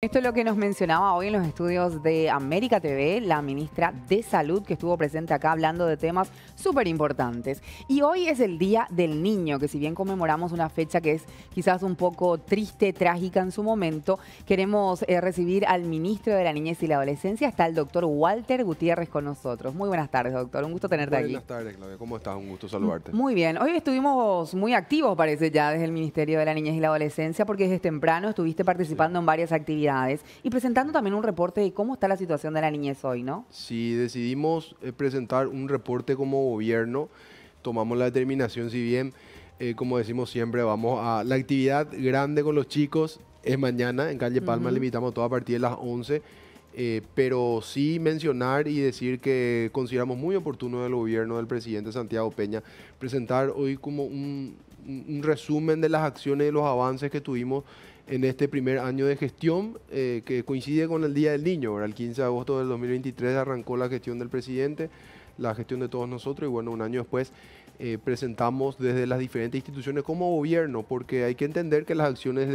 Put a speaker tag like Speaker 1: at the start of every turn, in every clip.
Speaker 1: Esto es lo que nos mencionaba hoy en los estudios de América TV, la ministra de Salud que estuvo presente acá hablando de temas súper importantes. Y hoy es el Día del Niño, que si bien conmemoramos una fecha que es quizás un poco triste, trágica en su momento, queremos eh, recibir al ministro de la Niñez y la Adolescencia, está el doctor Walter Gutiérrez con nosotros. Muy buenas tardes, doctor. Un gusto tenerte aquí. Buenas
Speaker 2: tardes, Claudia. ¿Cómo estás? Un gusto saludarte. Muy
Speaker 1: bien. Hoy estuvimos muy activos, parece ya, desde el Ministerio de la Niñez y la Adolescencia, porque desde temprano estuviste participando en varias actividades y presentando también un reporte de cómo está la situación de la niñez hoy, ¿no?
Speaker 2: Sí, decidimos eh, presentar un reporte como gobierno, tomamos la determinación, si bien, eh, como decimos siempre, vamos a la actividad grande con los chicos, es mañana en calle Palma, le invitamos a a partir de las 11. Eh, pero sí mencionar y decir que consideramos muy oportuno del gobierno del presidente Santiago Peña presentar hoy como un, un resumen de las acciones y los avances que tuvimos en este primer año de gestión, eh, que coincide con el Día del Niño. El 15 de agosto del 2023 arrancó la gestión del presidente, la gestión de todos nosotros, y bueno, un año después eh, presentamos desde las diferentes instituciones como gobierno, porque hay que entender que las acciones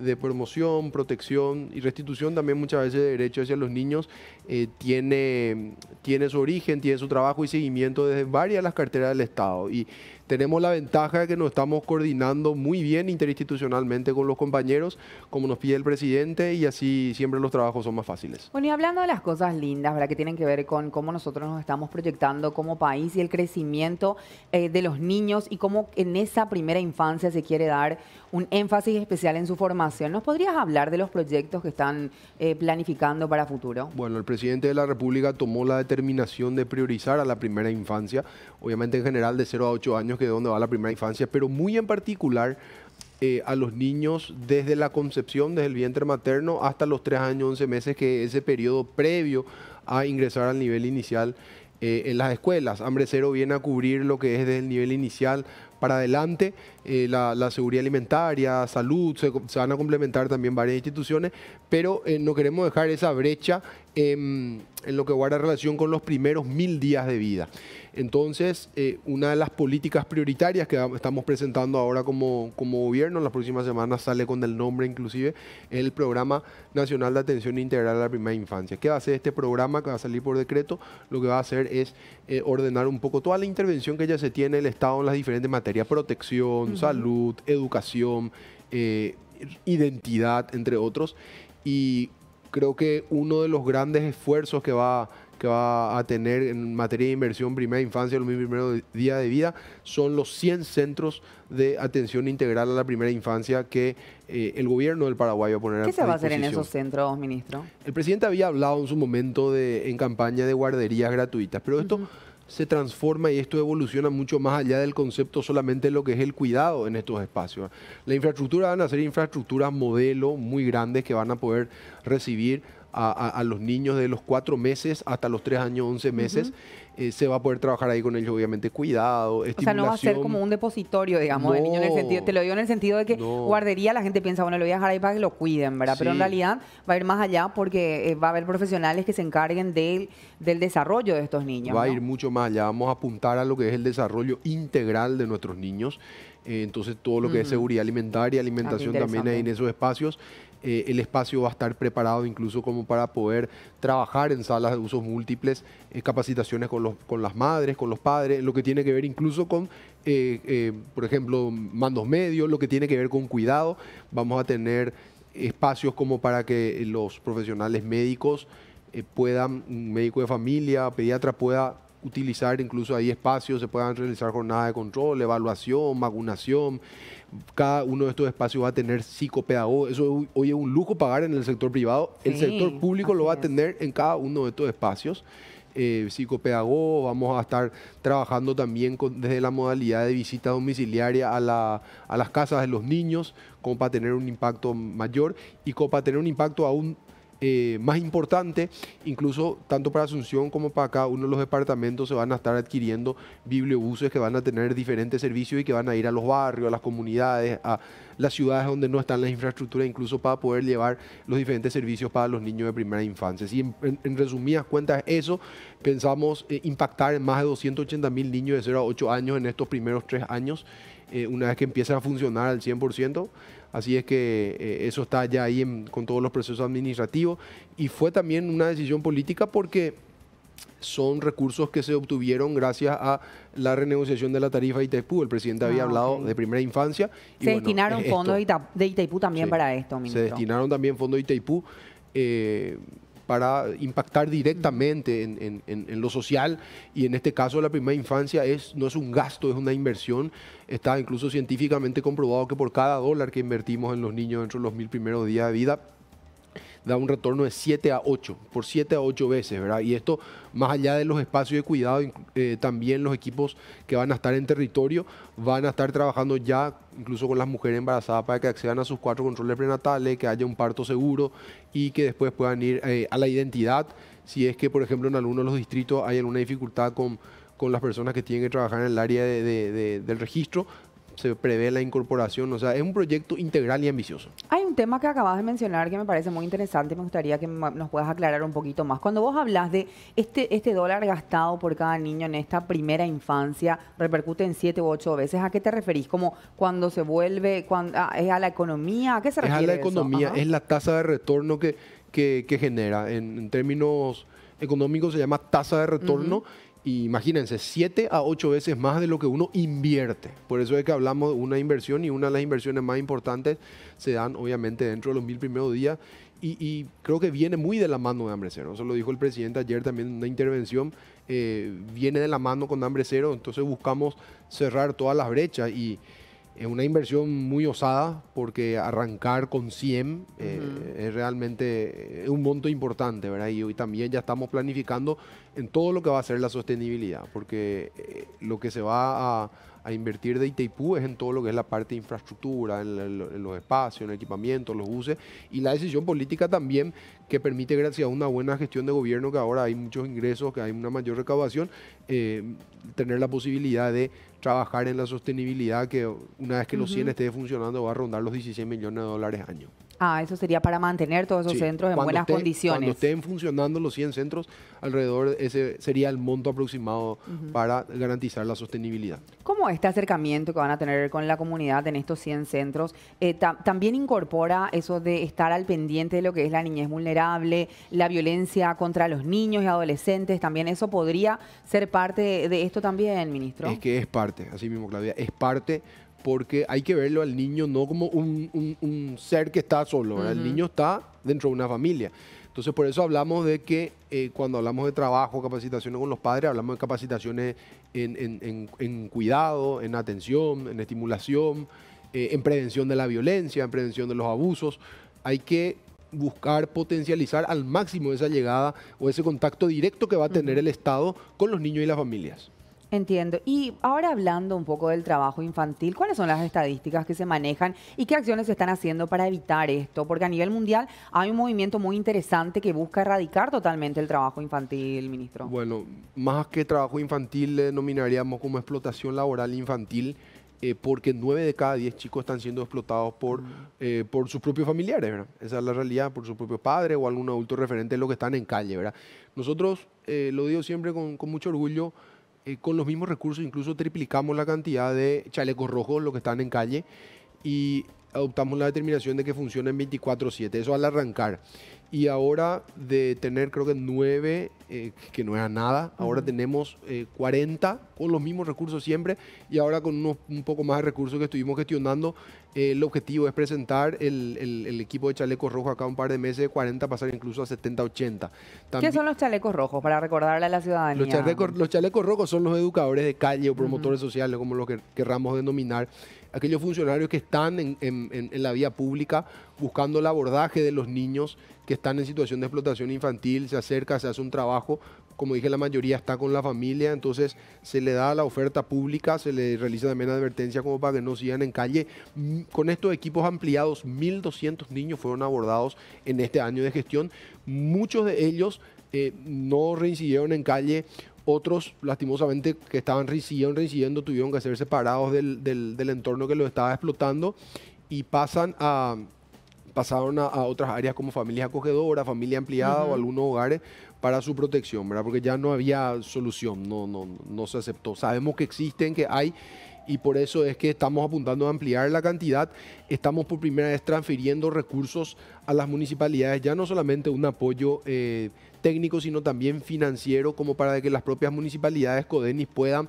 Speaker 2: de, promoción, protección y restitución también muchas veces de derechos hacia los niños eh, tiene, tiene su origen, tiene su trabajo y seguimiento desde varias las carteras del Estado. Y tenemos la ventaja de que nos estamos coordinando muy bien interinstitucionalmente con los compañeros, como nos pide el presidente, y así siempre los trabajos son más fáciles.
Speaker 1: Bueno, y hablando de las cosas lindas, ¿verdad? Que tienen que ver con cómo nosotros nos estamos proyectando como país y el crecimiento eh, de los niños y cómo en esa primera infancia se quiere dar un énfasis especial en su formación. ¿Nos podrías hablar de los proyectos que están eh, planificando para futuro?
Speaker 2: Bueno, el presidente de la República tomó la determinación de priorizar a la primera infancia, obviamente en general de 0 a 8 años que es donde va la primera infancia, pero muy en particular eh, a los niños desde la concepción, desde el vientre materno, hasta los 3 años, 11 meses, que ese periodo previo a ingresar al nivel inicial eh, en las escuelas. Hambre Cero viene a cubrir lo que es desde el nivel inicial para adelante, eh, la, seguridad alimentaria, salud, se, van a complementar también varias instituciones, pero no queremos dejar esa brecha Em, en, lo que guarda relación con los primeros mil días de vida. Entonces, eh, una de las políticas prioritarias que estamos presentando ahora como, como gobierno, en las próximas semanas sale con el nombre inclusive, el Programa Nacional de Atención Integral a la Primera Infancia. ¿Qué va a hacer este programa que va a salir por decreto? Lo que va a hacer es eh, ordenar un poco toda la intervención que ya se tiene el Estado en las diferentes materias, protección, salud, educación, eh, identidad, entre otros y creo que uno de los grandes esfuerzos que va, que va a tener en materia de inversión primera infancia, los primeros días de vida, son los 100 centros de atención integral a la primera infancia que eh, el gobierno del Paraguay va a poner ¿Qué se va a hacer en esos
Speaker 1: centros, ministro?
Speaker 2: El presidente había hablado en su momento de, en campaña de guarderías gratuitas, pero esto se transforma y esto evoluciona mucho más allá del concepto solamente lo que es el cuidado en estos espacios. La infraestructura van a ser infraestructuras modelo muy grandes que van a poder recibir a, los niños de los cuatro meses hasta los tres años, once meses. Eh, se va a poder trabajar ahí con ellos, obviamente, cuidado, estimulación. O sea, no va a ser como un
Speaker 1: depositorio, digamos, de niños en el sentido, te lo digo en el sentido de que guardería, la gente piensa, bueno, lo voy a dejar ahí para que lo cuiden, ¿verdad? Pero en realidad va a ir más allá porque eh, va a haber profesionales que se encarguen del, del desarrollo de estos niños. Va a ir
Speaker 2: mucho más allá, vamos a apuntar a lo que es el desarrollo integral de nuestros niños eh, entonces todo lo que es seguridad alimentaria, alimentación ah, también hay en esos espacios. Eh, el espacio va a estar preparado incluso como para poder trabajar en salas de usos múltiples, eh, capacitaciones con, con las madres, con los padres, lo que tiene que ver incluso con, eh, por ejemplo, mandos medios, lo que tiene que ver con cuidado. Vamos a tener espacios como para que los profesionales médicos puedan, un médico de familia, pediatra pueda utilizar incluso ahí espacios, se puedan realizar jornadas de control, evaluación, vacunación. Cada uno de estos espacios va a tener psicopedagogos. Eso hoy es un lujo pagar en el sector privado. el sector público lo va a tener en cada uno de estos espacios. Eh, vamos a estar trabajando también con, desde la modalidad de visita domiciliaria a, a las casas de los niños, como para tener un impacto mayor y como para tener un impacto aún eh, más importante, incluso tanto para Asunción como para acá, uno de los departamentos se van a estar adquiriendo bibliobuses que van a tener diferentes servicios y que van a ir a los barrios, a las comunidades, a las ciudades donde no están las infraestructuras, incluso para poder llevar los diferentes servicios para los niños de primera infancia. Y en, resumidas cuentas, eso pensamos eh, impactar en más de 280 mil niños de 0 a 8 años en estos primeros tres años, eh, una vez que empiezan a funcionar al 100%. Así es que eh, eso está ya ahí con todos los procesos administrativos y fue también una decisión política porque son recursos que se obtuvieron gracias a la renegociación de la tarifa de Itaipú. El presidente había ah, hablado de primera infancia. se destinaron fondos
Speaker 1: de Itaipú también para esto, ministro. Se
Speaker 2: destinaron también fondos de Itaipú. Eh, para impactar directamente en, lo social y en este caso la primera infancia es, no es un gasto, es una inversión. Está incluso científicamente comprobado que por cada dólar que invertimos en los niños dentro de los mil primeros días de vida, da un retorno de 7 a 8, por 7 a 8 veces, ¿verdad? Y esto, más allá de los espacios de cuidado, eh, también los equipos que van a estar en territorio van a estar trabajando ya incluso con las mujeres embarazadas para que accedan a sus cuatro controles prenatales, que haya un parto seguro y que después puedan ir eh, a la identidad, si es que, por ejemplo, en alguno de los distritos hay alguna dificultad con las personas que tienen que trabajar en el área del registro, se prevé la incorporación. O sea, es un proyecto integral y ambicioso.
Speaker 1: Hay un tema que acabas de mencionar que me parece muy interesante. Me gustaría que nos puedas aclarar un poquito más. Cuando vos hablas de este, este dólar gastado por cada niño en esta primera infancia, repercute en siete u ocho veces. ¿A qué te referís? Como cuando se vuelve, cuando, ah, ¿es a la economía? ¿A qué se refiere? Es a la economía, es
Speaker 2: la tasa de retorno que, que, genera. En, términos económicos se llama tasa de retorno imagínense, 7 a 8 veces más de lo que uno invierte. Por eso es que hablamos de una inversión y una de las inversiones más importantes se dan obviamente dentro de los mil primeros días y, creo que viene muy de la mano de Hambre Cero. Eso lo dijo el presidente ayer también en una intervención, eh, viene de la mano con Hambre Cero, entonces buscamos cerrar todas las brechas y... Es una inversión muy osada porque arrancar con 100 eh, es realmente eh, un monto importante, ¿verdad? Y hoy también ya estamos planificando en todo lo que va a ser la sostenibilidad, porque eh, lo que se va a, invertir de Itaipú es en todo lo que es la parte de infraestructura, en, los espacios, en el equipamiento, los buses, y la decisión política también que permite, gracias a una buena gestión de gobierno, que ahora hay muchos ingresos, que hay una mayor recaudación, eh, tener la posibilidad de trabajar en la sostenibilidad que una vez que los 100 esté funcionando va a rondar los 16 millones de dólares año.
Speaker 1: Ah, eso sería para mantener todos esos centros en buenas condiciones. Cuando
Speaker 2: estén funcionando los 100 centros, alrededor ese sería el monto aproximado para garantizar la sostenibilidad.
Speaker 1: ¿Cómo este acercamiento que van a tener con la comunidad en estos 100 centros eh, también incorpora eso de estar al pendiente de lo que es la niñez vulnerable, la violencia contra los niños y adolescentes? También eso podría ser parte de esto también, ministro. Es
Speaker 2: que es parte, así mismo, Claudia, es parte porque hay que verlo al niño no como un, ser que está solo, el niño está dentro de una familia. Entonces, por eso hablamos de que eh, cuando hablamos de trabajo, capacitaciones con los padres, hablamos de capacitaciones en, cuidado, en atención, en estimulación, eh, en prevención de la violencia, en prevención de los abusos. Hay que buscar potencializar al máximo esa llegada o ese contacto directo que va a tener el Estado con los niños y las familias.
Speaker 1: Entiendo. Y ahora hablando un poco del trabajo infantil, ¿cuáles son las estadísticas que se manejan y qué acciones se están haciendo para evitar esto? Porque a nivel mundial hay un movimiento muy interesante que busca erradicar totalmente
Speaker 2: el trabajo infantil, ministro. Bueno, más que trabajo infantil, le denominaríamos como explotación laboral infantil. Eh, porque nueve de cada diez chicos están siendo explotados por, mm. eh, por sus propios familiares, ¿verdad? Esa es la realidad, por su propio padre o algún adulto referente a lo que están en calle, ¿verdad? Nosotros, eh, lo digo siempre con mucho orgullo, eh, con los mismos recursos incluso triplicamos la cantidad de chalecos rojos, los que están en calle, y adoptamos la determinación de que funciona en 24/7, eso al arrancar. Y ahora de tener creo que 9, eh, que no era nada, ahora tenemos 40 eh, con los mismos recursos siempre y ahora con un poco más de recursos que estuvimos gestionando, eh, el objetivo es presentar el, equipo de chalecos rojos acá un par de meses 40, pasar incluso a 70, 80. ¿Qué son
Speaker 1: los chalecos rojos para recordarle a la ciudadanía?
Speaker 2: Los chalecos, rojos son los educadores de calle o promotores sociales, como lo que querramos denominar aquellos funcionarios que están en, la vía pública buscando el abordaje de los niños que están en situación de explotación infantil, se acerca, se hace un trabajo. Como dije, la mayoría está con la familia, entonces se le da la oferta pública, se le realiza también advertencia como para que no sigan en calle. Mm, con estos equipos ampliados, 1.200 niños fueron abordados en este año de gestión. Muchos de ellos eh, no reincidieron en calle otros, lastimosamente, que estaban reincidiendo, tuvieron que ser separados del, entorno que los estaba explotando y pasan pasaron a, otras áreas como familia acogedora familia ampliada o algunos hogares para su protección, ¿verdad? Porque ya no había solución, no, no, no se aceptó. Sabemos que existen, que hay, y por eso es que estamos apuntando a ampliar la cantidad. Estamos por primera vez transfiriendo recursos a las municipalidades, ya no solamente un apoyo eh, técnico, sino también financiero, como para que las propias municipalidades Codenis puedan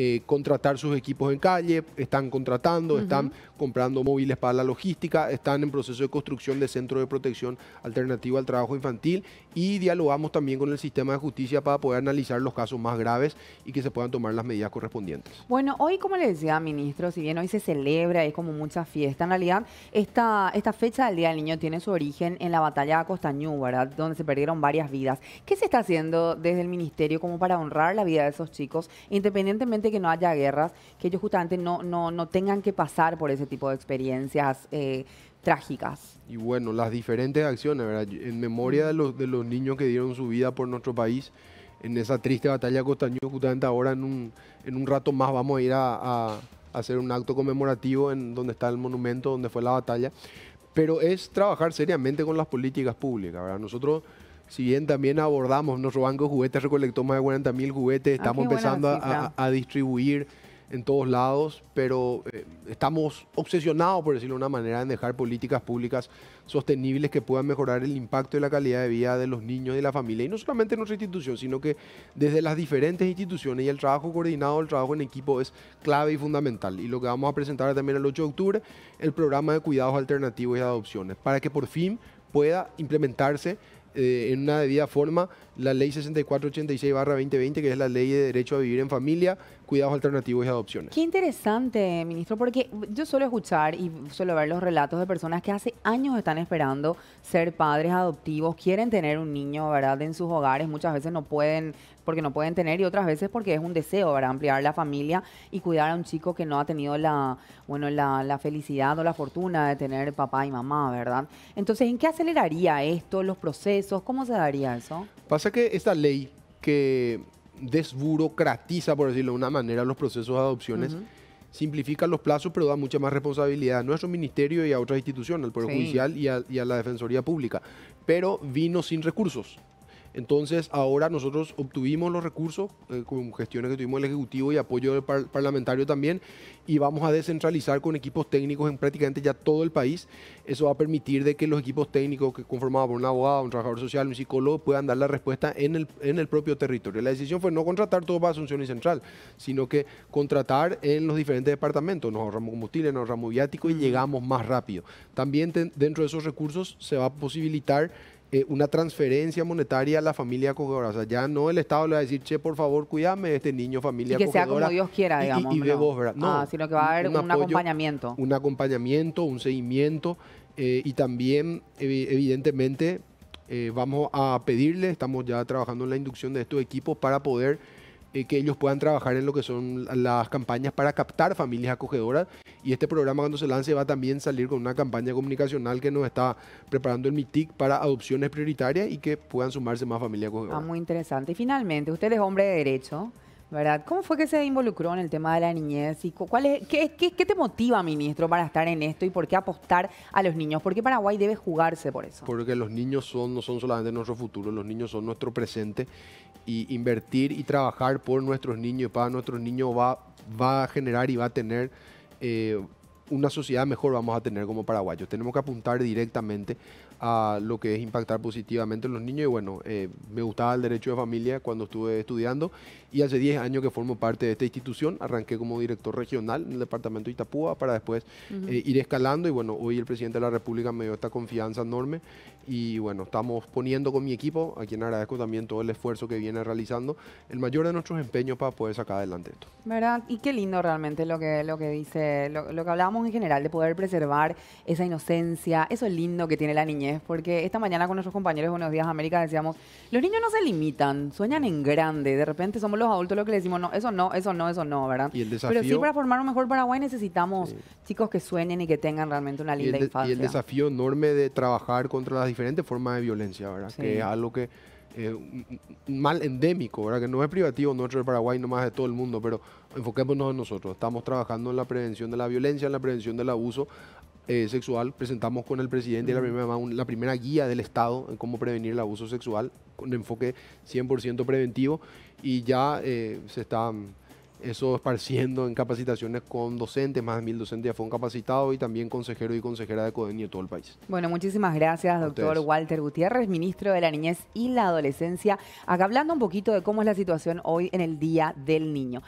Speaker 2: eh, contratar sus equipos en calle, están contratando, están comprando móviles para la logística, están en proceso de construcción de centro de protección alternativa al trabajo infantil y dialogamos también con el sistema de justicia para poder analizar los casos más graves y que se puedan tomar las medidas correspondientes.
Speaker 1: Bueno, hoy como le decía, ministro, si bien hoy se celebra, es como mucha fiesta, en realidad esta, esta fecha del Día del Niño tiene su origen en la batalla de Costañú, ¿verdad? Donde se perdieron varias vidas. ¿Qué se está haciendo desde el ministerio como para honrar la vida de esos chicos, independientemente que no haya guerras, que ellos justamente no, no, tengan que pasar por ese tipo de experiencias eh, trágicas.
Speaker 2: Y bueno, las diferentes acciones, ¿verdad? En memoria de los, de los niños que dieron su vida por nuestro país, en esa triste batalla costañú, justamente ahora en un, en un rato más vamos a ir a, hacer un acto conmemorativo en donde está el monumento, donde fue la batalla. Pero es trabajar seriamente con las políticas públicas, ¿verdad? Nosotros si bien también abordamos, nuestro banco de juguetes recolectó más de 40 mil juguetes, ah, estamos empezando a, distribuir en todos lados, pero eh, estamos obsesionados, por decirlo de una manera, en dejar políticas públicas sostenibles que puedan mejorar el impacto y la calidad de vida de los niños y de la familia. Y no solamente en nuestra institución, sino que desde las diferentes instituciones y el trabajo coordinado, el trabajo en equipo es clave y fundamental. Y lo que vamos a presentar también el 8 de octubre, el programa de cuidados alternativos y adopciones, para que por fin pueda implementarse eh, en una debida forma la ley 6486-2020, que es la ley de derecho a vivir en familia, cuidados alternativos y adopciones.
Speaker 1: Qué interesante, ministro, porque yo suelo escuchar y suelo ver los relatos de personas que hace años están esperando ser padres adoptivos, quieren tener un niño, ¿verdad?, en sus hogares, muchas veces no pueden porque no pueden tener y otras veces porque es un deseo, ¿verdad?, ampliar la familia y cuidar a un chico que no ha tenido la, bueno, la, la felicidad o la fortuna de tener papá y mamá, ¿verdad? Entonces, ¿en qué aceleraría esto, los procesos? ¿Cómo se daría eso?
Speaker 2: Pasa que esta ley que desburocratiza, por decirlo de una manera, los procesos de adopciones. Simplifica los plazos, pero da mucha más responsabilidad a nuestro ministerio y a otras instituciones, al Poder Judicial y a la Defensoría Pública. Pero vino sin recursos. Entonces, ahora nosotros obtuvimos los recursos, eh, con gestiones que tuvimos el Ejecutivo y apoyo parlamentario también, y vamos a descentralizar con equipos técnicos en prácticamente ya todo el país. Eso va a permitir de que los equipos técnicos que conformados por un abogado, un trabajador social, un psicólogo, puedan dar la respuesta en el, en el propio territorio. La decisión fue no contratar todo para Asunción y Central, sino que contratar en los diferentes departamentos. Nos ahorramos combustible, nos ahorramos viático y llegamos más rápido. También dentro de esos recursos se va a posibilitar eh, una transferencia monetaria a la familia acogedora. O sea, ya no el Estado le va a decir, che, por favor, cuídame de este niño, familia acogedora. que sea como Dios quiera, digamos. no. Ah, sino que va a haber un, acompañamiento. Un acompañamiento, un seguimiento. Eh, y también, evidentemente, eh, vamos a pedirle, estamos ya trabajando en la inducción de estos equipos para poder eh, que ellos puedan trabajar en lo que son las campañas para captar familias acogedoras. Y este programa cuando se lance va a también salir con una campaña comunicacional que nos está preparando el MITIC para adopciones prioritarias y que puedan sumarse más familias acogedoras.
Speaker 1: Ah, muy interesante. Y finalmente, usted es hombre de derecho. ¿verdad? ¿Cómo fue que se involucró en el tema de la niñez? y cuál es, qué, qué, qué, te motiva, ministro, para estar en esto y por qué apostar a los niños? ¿Por qué Paraguay debe jugarse por eso?
Speaker 2: Porque los niños son, no son solamente nuestro futuro, los niños son nuestro presente y invertir y trabajar por nuestros niños y para nuestros niños va, va a generar y va a tener... Eh, una sociedad mejor vamos a tener como paraguayos. Tenemos que apuntar directamente a lo que es impactar positivamente en los niños. Y bueno, eh, me gustaba el derecho de familia cuando estuve estudiando y hace 10 años que formo parte de esta institución. Arranqué como director regional en el departamento de Itapúa para después eh, ir escalando. Y bueno, hoy el presidente de la República me dio esta confianza enorme y bueno, estamos poniendo con mi equipo, a quien agradezco también todo el esfuerzo que viene realizando, el mayor de nuestros empeños para poder sacar adelante esto.
Speaker 1: ¿Verdad? Y qué lindo realmente lo que, lo que dice, lo, que hablamos en general de poder preservar esa inocencia, eso es lindo que tiene la niñez, porque esta mañana con nuestros compañeros de Buenos Días América decíamos, los niños no se limitan, sueñan en grande, de repente somos los adultos los que le decimos, no, eso no, eso no, eso no,
Speaker 2: ¿verdad? ¿Y el desafío? Pero sí para
Speaker 1: formar un mejor Paraguay necesitamos chicos que sueñen y que tengan realmente una linda infancia. Y el desafío
Speaker 2: enorme de trabajar contra las diferentes formas de violencia, ¿verdad? Que es algo que eh, un mal endémico, ¿verdad? que no es privativo nuestro de Paraguay, más de todo el mundo, pero enfoquémonos en nosotros. Estamos trabajando en la prevención de la violencia, en la prevención del abuso eh, sexual. Presentamos con el presidente la, primera, la primera guía del Estado en cómo prevenir el abuso sexual, con enfoque 100% preventivo, y ya eh, se está mm, eso esparciendo en capacitaciones con docentes, más de mil docentes ya fueron capacitados y también consejero y consejera de Codenio de todo el país.
Speaker 1: Bueno, muchísimas gracias, doctor Walter Gutiérrez, ministro de la Niñez y la Adolescencia, acá hablando un poquito de cómo es la situación hoy en el Día del Niño.